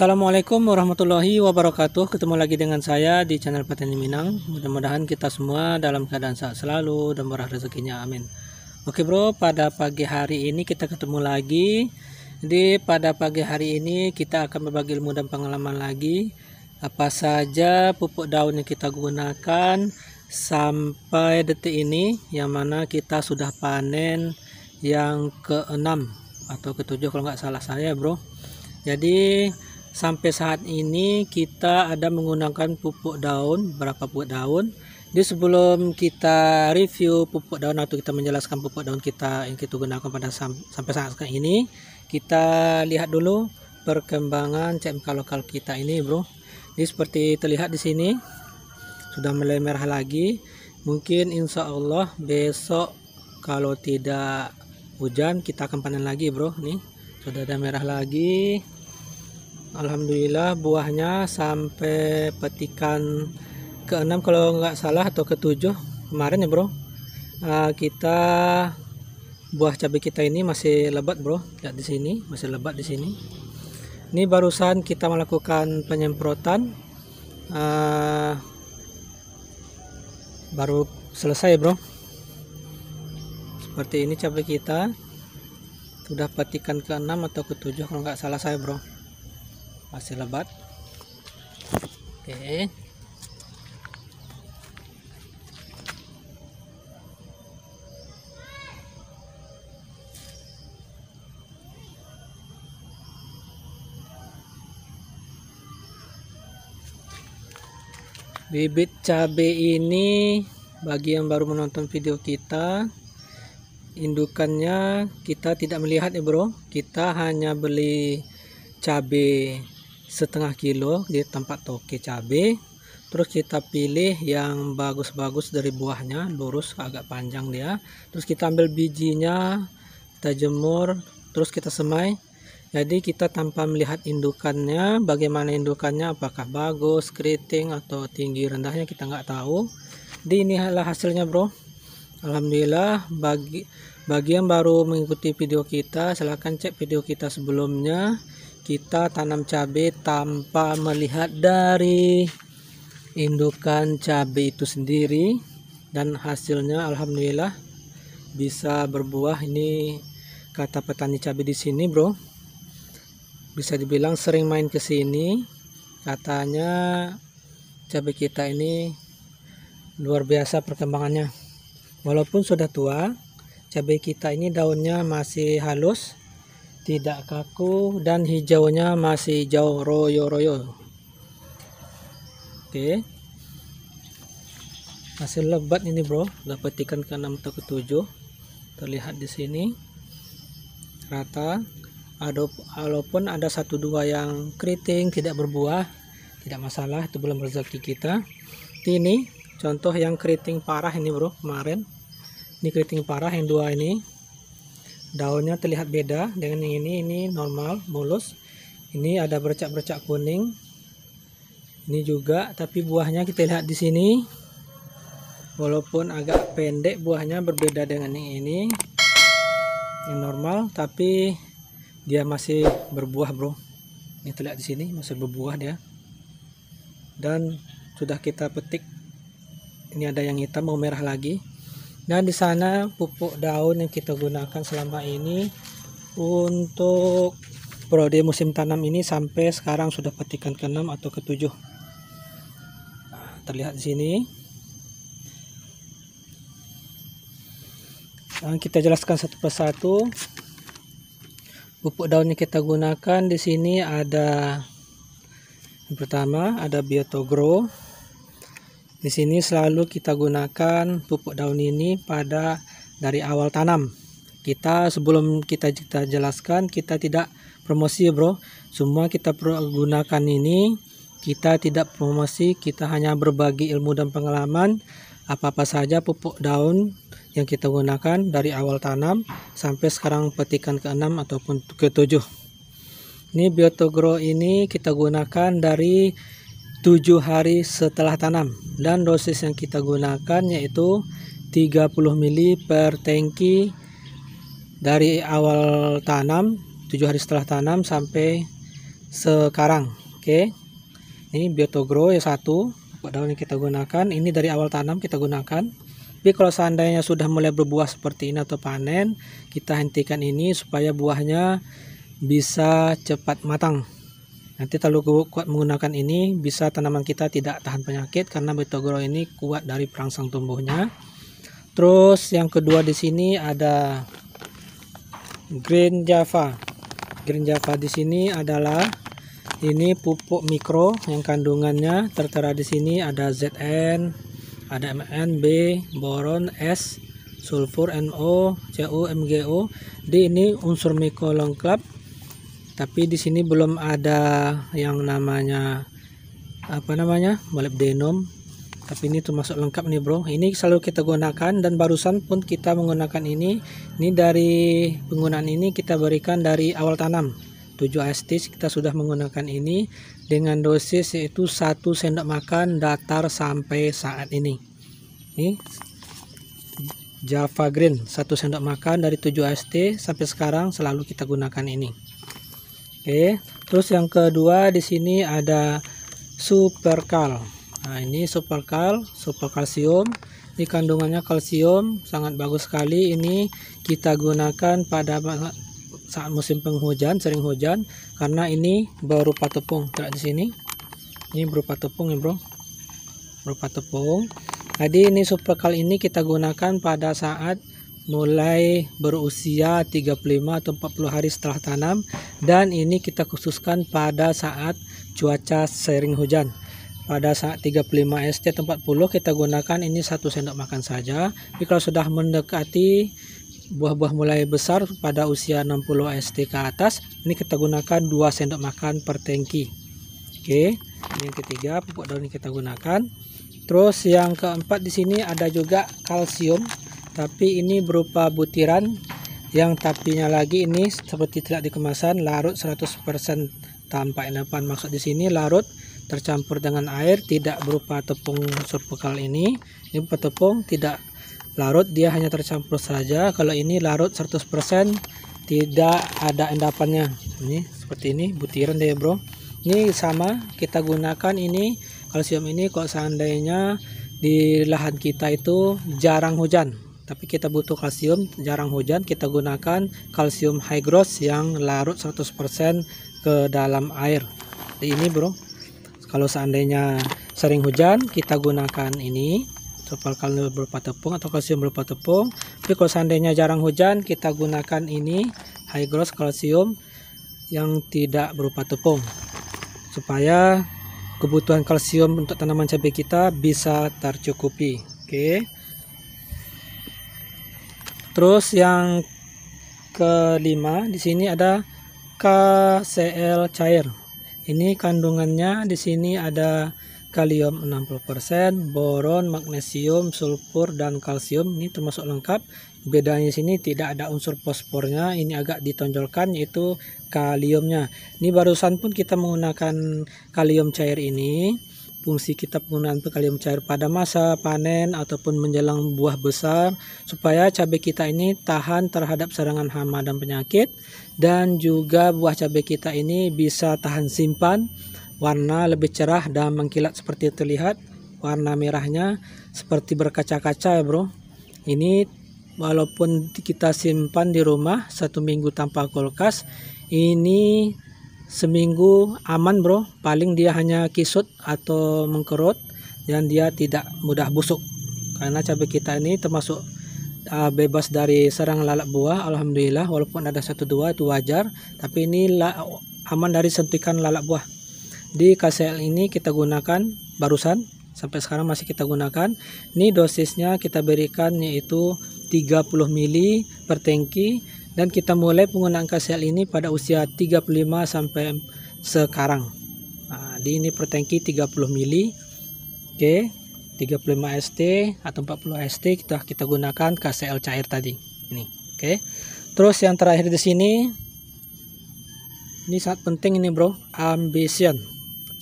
Assalamualaikum warahmatullahi wabarakatuh Ketemu lagi dengan saya di channel Petani Minang Mudah-mudahan kita semua dalam keadaan sehat selalu dan murah rezekinya amin Oke bro pada pagi hari ini kita ketemu lagi Di pada pagi hari ini kita akan berbagi ilmu dan pengalaman lagi Apa saja pupuk daun yang kita gunakan Sampai detik ini yang mana kita sudah panen yang ke keenam atau ke ketujuh kalau nggak salah saya bro jadi sampai saat ini kita ada menggunakan pupuk daun berapa pupuk daun Di sebelum kita review pupuk daun atau kita menjelaskan pupuk daun kita yang kita gunakan pada sam sampai saat ini kita lihat dulu perkembangan CMK lokal kita ini bro ini seperti terlihat di sini sudah mulai merah lagi mungkin insya Allah besok kalau tidak hujan kita akan panen lagi bro nih sudah ada merah lagi Alhamdulillah buahnya sampai petikan keenam kalau nggak salah atau ketujuh kemarin ya bro ah, kita buah cabai kita ini masih lebat bro lihat di sini masih lebat di sini ini barusan kita melakukan penyemprotan ah, baru selesai bro seperti ini cabai kita sudah petikan keenam atau ketujuh kalau nggak salah saya bro masih lebat oke bibit cabe ini bagi yang baru menonton video kita indukannya kita tidak melihat ya bro kita hanya beli cabe setengah kilo di tempat toke cabe terus kita pilih yang bagus-bagus dari buahnya lurus agak panjang dia terus kita ambil bijinya kita jemur terus kita semai jadi kita tanpa melihat indukannya bagaimana indukannya apakah bagus keriting atau tinggi rendahnya kita nggak tahu Di ini inilah hasilnya bro Alhamdulillah bagi bagian baru mengikuti video kita silahkan cek video kita sebelumnya kita tanam cabai tanpa melihat dari indukan cabai itu sendiri dan hasilnya alhamdulillah bisa berbuah ini kata petani cabai di sini bro bisa dibilang sering main ke sini katanya cabai kita ini luar biasa perkembangannya walaupun sudah tua cabai kita ini daunnya masih halus tidak kaku dan hijaunya masih jauh royo-royo oke masih lebat ini bro dapat ikan ke-6 atau ke-7 terlihat di sini rata ada walaupun ada satu dua yang keriting tidak berbuah tidak masalah itu belum rezeki kita ini contoh yang keriting parah ini bro kemarin ini keriting parah yang dua ini daunnya terlihat beda dengan yang ini ini normal mulus ini ada bercak-bercak kuning ini juga tapi buahnya kita lihat di sini walaupun agak pendek buahnya berbeda dengan yang ini yang normal tapi dia masih berbuah bro ini terlihat di sini masih berbuah dia dan sudah kita petik ini ada yang hitam mau merah lagi dan di sana pupuk daun yang kita gunakan selama ini untuk periode musim tanam ini sampai sekarang sudah petikan ke-6 atau ke-7 terlihat di sini dan kita jelaskan satu persatu pupuk daun yang kita gunakan di sini ada yang pertama ada biotogro di sini selalu kita gunakan pupuk daun ini pada dari awal tanam. Kita sebelum kita kita jelaskan kita tidak promosi bro. Semua kita gunakan ini kita tidak promosi, kita hanya berbagi ilmu dan pengalaman apa-apa saja pupuk daun yang kita gunakan dari awal tanam sampai sekarang petikan keenam ataupun ketujuh. Ini biotogro ini kita gunakan dari 7 hari setelah tanam dan dosis yang kita gunakan yaitu 30 mili per tangki dari awal tanam 7 hari setelah tanam sampai sekarang oke okay. ini biotogro yang satu padahal yang kita gunakan ini dari awal tanam kita gunakan tapi kalau seandainya sudah mulai berbuah seperti ini atau panen kita hentikan ini supaya buahnya bisa cepat matang Nanti terlalu kuat menggunakan ini bisa tanaman kita tidak tahan penyakit karena betogoro ini kuat dari perangsang tumbuhnya. Terus yang kedua di sini ada green java. Green java di sini adalah ini pupuk mikro yang kandungannya tertera di sini ada ZN, ada Mn, B, boron, S, sulfur NO, CU, MgO. Di ini unsur mikro lengkap tapi di sini belum ada yang namanya apa namanya molybdenum tapi ini termasuk lengkap nih bro ini selalu kita gunakan dan barusan pun kita menggunakan ini ini dari penggunaan ini kita berikan dari awal tanam 7 st kita sudah menggunakan ini dengan dosis yaitu 1 sendok makan datar sampai saat ini ini Java Green 1 sendok makan dari 7 ST sampai sekarang selalu kita gunakan ini Oke. Terus yang kedua di sini ada superkal. Nah, ini superkal, super kalsium. Ini kandungannya kalsium sangat bagus sekali. Ini kita gunakan pada saat musim penghujan, sering hujan karena ini berupa tepung. Tidak di sini. Ini berupa tepung ya, Bro. Berupa tepung. Jadi ini superkal ini kita gunakan pada saat mulai berusia 35 atau 40 hari setelah tanam dan ini kita khususkan pada saat cuaca sering hujan pada saat 35 ST atau 40 kita gunakan ini satu sendok makan saja tapi kalau sudah mendekati buah-buah mulai besar pada usia 60 ST ke atas ini kita gunakan 2 sendok makan per tangki oke ini yang ketiga pupuk daun yang kita gunakan terus yang keempat di sini ada juga kalsium tapi ini berupa butiran yang tapinya lagi ini seperti tidak dikemasan larut 100% tanpa endapan maksud di sini larut tercampur dengan air tidak berupa tepung unsur bekal ini ini berupa tepung tidak larut dia hanya tercampur saja kalau ini larut 100% tidak ada endapannya ini seperti ini butiran deh bro ini sama kita gunakan ini kalsium ini kok seandainya di lahan kita itu jarang hujan tapi kita butuh kalsium jarang hujan kita gunakan kalsium high hygros yang larut 100% ke dalam air Jadi ini bro kalau seandainya sering hujan kita gunakan ini sopal kalsium berupa tepung atau kalsium berupa tepung tapi kalau seandainya jarang hujan kita gunakan ini high hygros kalsium yang tidak berupa tepung supaya kebutuhan kalsium untuk tanaman cabai kita bisa tercukupi oke okay. Terus yang kelima di sini ada KCl cair. Ini kandungannya di sini ada kalium 60%, boron, magnesium, sulfur dan kalsium. Ini termasuk lengkap. Bedanya di sini tidak ada unsur fosfornya, ini agak ditonjolkan yaitu kaliumnya. Ini barusan pun kita menggunakan kalium cair ini fungsi kita penggunaan kalium cair pada masa panen ataupun menjelang buah besar supaya cabai kita ini tahan terhadap serangan hama dan penyakit dan juga buah cabai kita ini bisa tahan simpan warna lebih cerah dan mengkilat seperti terlihat warna merahnya seperti berkaca-kaca ya bro ini walaupun kita simpan di rumah satu minggu tanpa kulkas ini seminggu aman bro paling dia hanya kisut atau mengkerut dan dia tidak mudah busuk karena cabai kita ini termasuk uh, bebas dari serang lalat buah Alhamdulillah walaupun ada satu dua itu wajar tapi ini aman dari sentikan lalat buah di KCL ini kita gunakan barusan sampai sekarang masih kita gunakan ini dosisnya kita berikan yaitu 30 mili per tangki dan kita mulai penggunaan KCL ini pada usia 35 sampai sekarang nah, di ini per tangki 30 mili oke 35 ST atau 40 ST kita kita gunakan KCL cair tadi ini oke terus yang terakhir di sini ini sangat penting ini bro ambition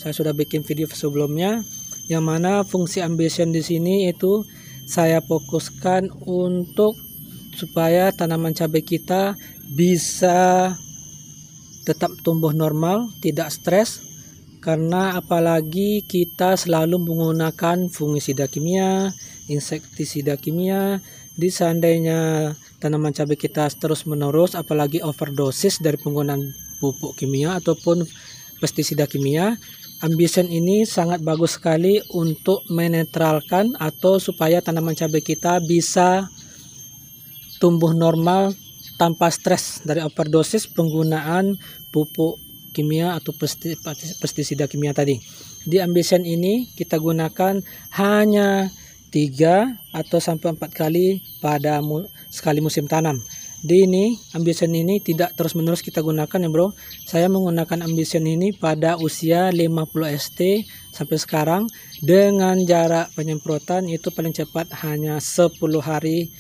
saya sudah bikin video sebelumnya yang mana fungsi ambition di sini itu saya fokuskan untuk supaya tanaman cabai kita bisa tetap tumbuh normal, tidak stres karena apalagi kita selalu menggunakan fungisida kimia, insektisida kimia. Di seandainya tanaman cabai kita terus-menerus apalagi overdosis dari penggunaan pupuk kimia ataupun pestisida kimia, ambisen ini sangat bagus sekali untuk menetralkan atau supaya tanaman cabai kita bisa tumbuh normal tanpa stres dari overdosis penggunaan pupuk kimia atau pestisida kimia tadi. Di Ambisen ini kita gunakan hanya 3 atau sampai 4 kali pada mu sekali musim tanam. Di ini Ambisen ini tidak terus-menerus kita gunakan ya, Bro. Saya menggunakan Ambisen ini pada usia 50 ST sampai sekarang dengan jarak penyemprotan itu paling cepat hanya 10 hari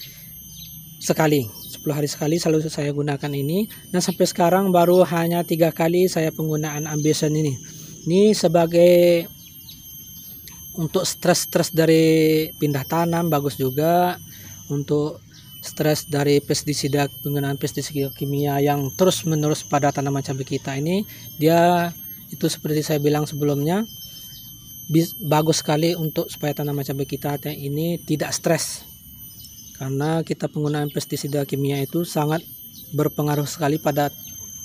sekali 10 hari sekali selalu saya gunakan ini nah sampai sekarang baru hanya tiga kali saya penggunaan ambisan ini ini sebagai untuk stres-stres dari pindah tanam bagus juga untuk stres dari pestisida penggunaan pestisida kimia yang terus menerus pada tanaman cabai kita ini dia itu seperti saya bilang sebelumnya bagus sekali untuk supaya tanaman cabai kita ini tidak stres karena kita penggunaan pestisida kimia itu sangat berpengaruh sekali pada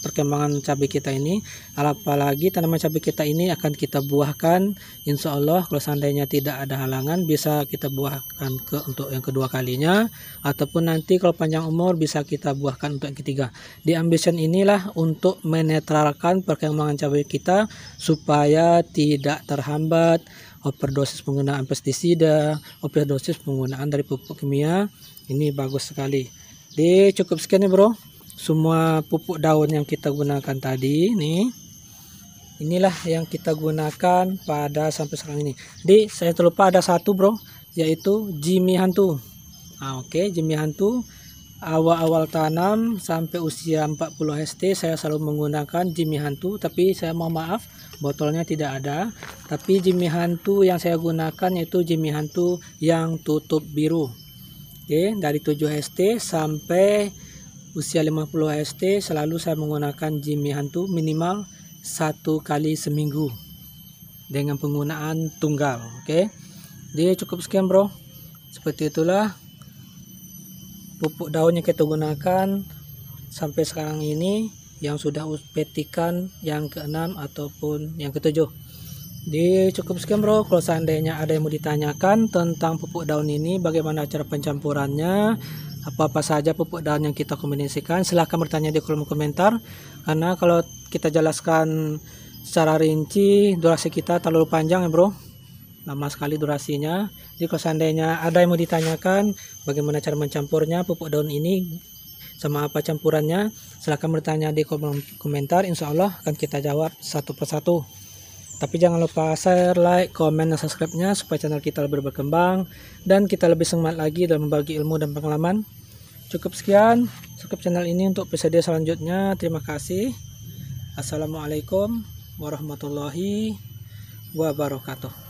perkembangan cabai kita ini apalagi tanaman cabai kita ini akan kita buahkan insya Allah kalau seandainya tidak ada halangan bisa kita buahkan ke untuk yang kedua kalinya ataupun nanti kalau panjang umur bisa kita buahkan untuk yang ketiga di ambition inilah untuk menetralkan perkembangan cabai kita supaya tidak terhambat overdosis penggunaan pestisida, overdosis penggunaan dari pupuk kimia. Ini bagus sekali. Jadi cukup sekian ya bro. Semua pupuk daun yang kita gunakan tadi nih. Inilah yang kita gunakan pada sampai sekarang ini. Jadi saya terlupa ada satu bro, yaitu Jimmy Hantu. Nah, Oke, okay, Jimmy Hantu awal-awal tanam sampai usia 40 ST saya selalu menggunakan jimmy hantu tapi saya mau maaf botolnya tidak ada tapi jimmy hantu yang saya gunakan yaitu jimmy hantu yang tutup biru oke dari 7 ST sampai usia 50 ST selalu saya menggunakan jimmy hantu minimal satu kali seminggu dengan penggunaan tunggal oke dia cukup sekian bro seperti itulah pupuk daun yang kita gunakan sampai sekarang ini yang sudah petikan yang keenam ataupun yang ketujuh di cukup sekian bro kalau seandainya ada yang mau ditanyakan tentang pupuk daun ini bagaimana cara pencampurannya apa-apa saja pupuk daun yang kita kombinasikan silahkan bertanya di kolom komentar karena kalau kita jelaskan secara rinci durasi kita terlalu panjang ya bro lama sekali durasinya jadi kalau seandainya ada yang mau ditanyakan bagaimana cara mencampurnya pupuk daun ini sama apa campurannya silahkan bertanya di kolom komentar insya Allah akan kita jawab satu persatu tapi jangan lupa share, like, komen, dan subscribe-nya supaya channel kita lebih berkembang dan kita lebih semangat lagi dalam membagi ilmu dan pengalaman. Cukup sekian, cukup channel ini untuk episode selanjutnya. Terima kasih. Assalamualaikum warahmatullahi wabarakatuh.